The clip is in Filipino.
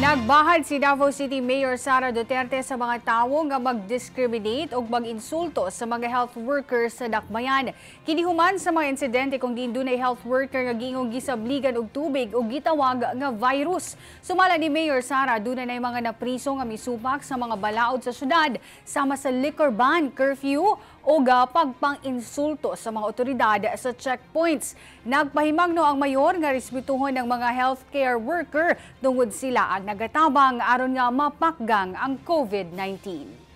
Nagbahad si Davao City Mayor Sara Duterte sa mga tao nga mag-discriminate o mag-insulto sa mga health workers sa Dakbayan. Kinihuman sa mga insidente kung di dunay health worker nga gingong gisabligan og tubig o gitawag nga virus. Sumala ni Mayor Sara dunay na mga napriso nga misupak sa mga balaod sa syudad sama sa liquor ban, curfew o pagpang-insulto sa mga otoridad sa checkpoints. Nagpahimagno ang mayor nga respetuhon ng mga healthcare worker tungod sila ang nagatabang aron nga mapakgang ang COVID-19.